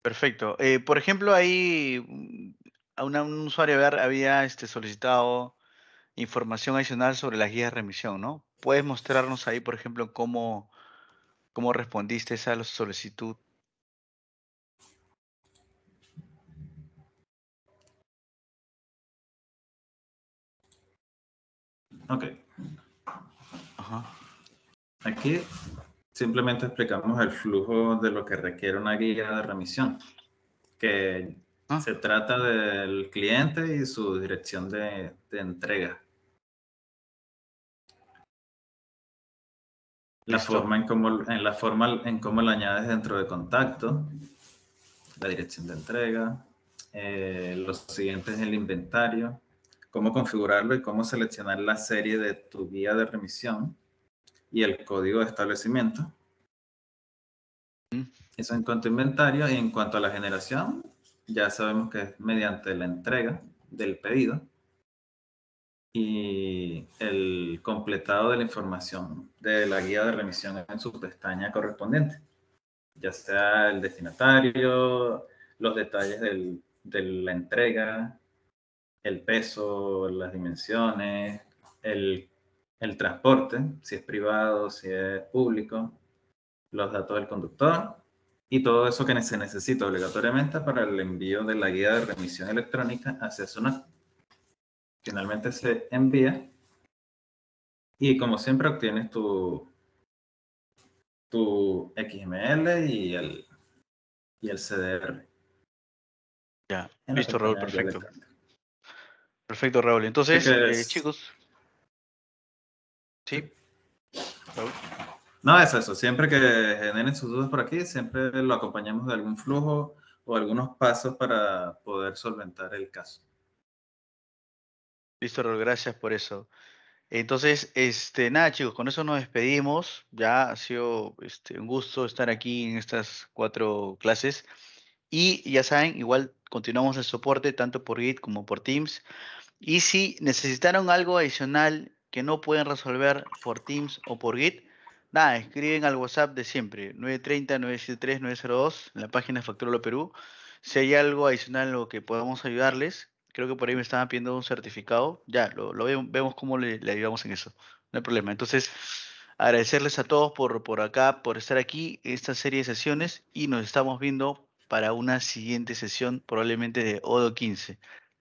Perfecto. Eh, por ejemplo, ahí mm, a un usuario había este, solicitado información adicional sobre la guía de remisión, ¿no? ¿Puedes mostrarnos ahí, por ejemplo, cómo, cómo respondiste esa la solicitud? Ok. Aquí simplemente explicamos el flujo de lo que requiere una guía de remisión, que ah. se trata del cliente y su dirección de, de entrega. La forma en cómo, en la forma en cómo lo añades dentro de contacto, la dirección de entrega, eh, los siguientes el inventario, cómo configurarlo y cómo seleccionar la serie de tu guía de remisión y el código de establecimiento. Mm. Eso en cuanto a inventario y en cuanto a la generación, ya sabemos que es mediante la entrega del pedido y el completado de la información de la guía de remisión en su pestaña correspondiente, ya sea el destinatario, los detalles de la entrega, el peso, las dimensiones, el, transporte, si es privado, si es público, los datos del conductor y todo eso que se necesita obligatoriamente para el envío de la guía de remisión electrónica hacia zona finalmente se envía. Y como siempre obtienes tu, tu XML y el, y el CDR. Ya, visto Raúl, perfecto. Perfecto Raúl. Entonces, eh, chicos. Sí. No, es eso. Siempre que generen sus dudas por aquí, siempre lo acompañamos de algún flujo o algunos pasos para poder solventar el caso. Listo, gracias por eso. Entonces, este, nada, chicos, con eso nos despedimos. Ya ha sido este, un gusto estar aquí en estas cuatro clases. Y ya saben, igual continuamos el soporte tanto por Git como por Teams. Y si necesitaron algo adicional que no pueden resolver por Teams o por Git, nada, escriben al WhatsApp de siempre, 930-973-902, en la página de lo Perú. Si hay algo adicional en lo que podamos ayudarles, Creo que por ahí me estaban pidiendo un certificado. Ya, lo, vemos, cómo le, ayudamos en eso. No hay problema. Entonces, agradecerles a todos por, por acá, por estar aquí en esta serie de sesiones y nos estamos viendo para una siguiente sesión, probablemente de Odo 15,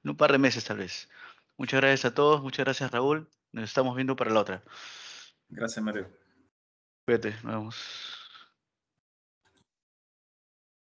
en un par de meses tal vez. Muchas gracias a todos, muchas gracias Raúl, nos estamos viendo para la otra. Gracias Mario. Cuídate, nos vemos.